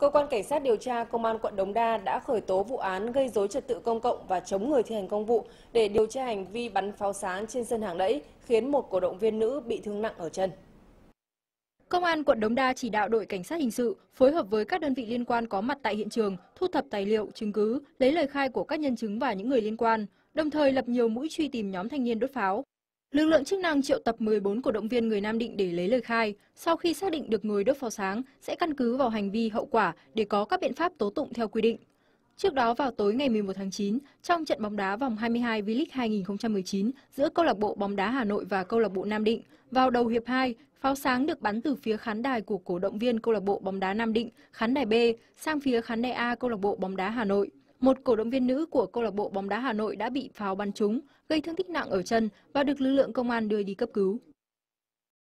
Cơ quan Cảnh sát điều tra Công an quận Đống Đa đã khởi tố vụ án gây dối trật tự công cộng và chống người thi hành công vụ để điều tra hành vi bắn pháo sáng trên sân hàng đẫy khiến một cổ động viên nữ bị thương nặng ở chân. Công an quận Đống Đa chỉ đạo đội cảnh sát hình sự phối hợp với các đơn vị liên quan có mặt tại hiện trường, thu thập tài liệu, chứng cứ, lấy lời khai của các nhân chứng và những người liên quan, đồng thời lập nhiều mũi truy tìm nhóm thanh niên đốt pháo. Lực lượng chức năng triệu tập 14 cổ động viên người Nam Định để lấy lời khai. Sau khi xác định được người đốt pháo sáng, sẽ căn cứ vào hành vi hậu quả để có các biện pháp tố tụng theo quy định. Trước đó vào tối ngày 11 tháng 9, trong trận bóng đá vòng 22 V-League 2019 giữa câu lạc bộ bóng đá Hà Nội và câu lạc bộ Nam Định, vào đầu hiệp 2, pháo sáng được bắn từ phía khán đài của cổ động viên câu lạc bộ bóng đá Nam Định, khán đài B sang phía khán đài A câu lạc bộ bóng đá Hà Nội một cổ động viên nữ của câu lạc bộ bóng đá Hà Nội đã bị pháo bắn trúng, gây thương tích nặng ở chân và được lực lượng công an đưa đi cấp cứu.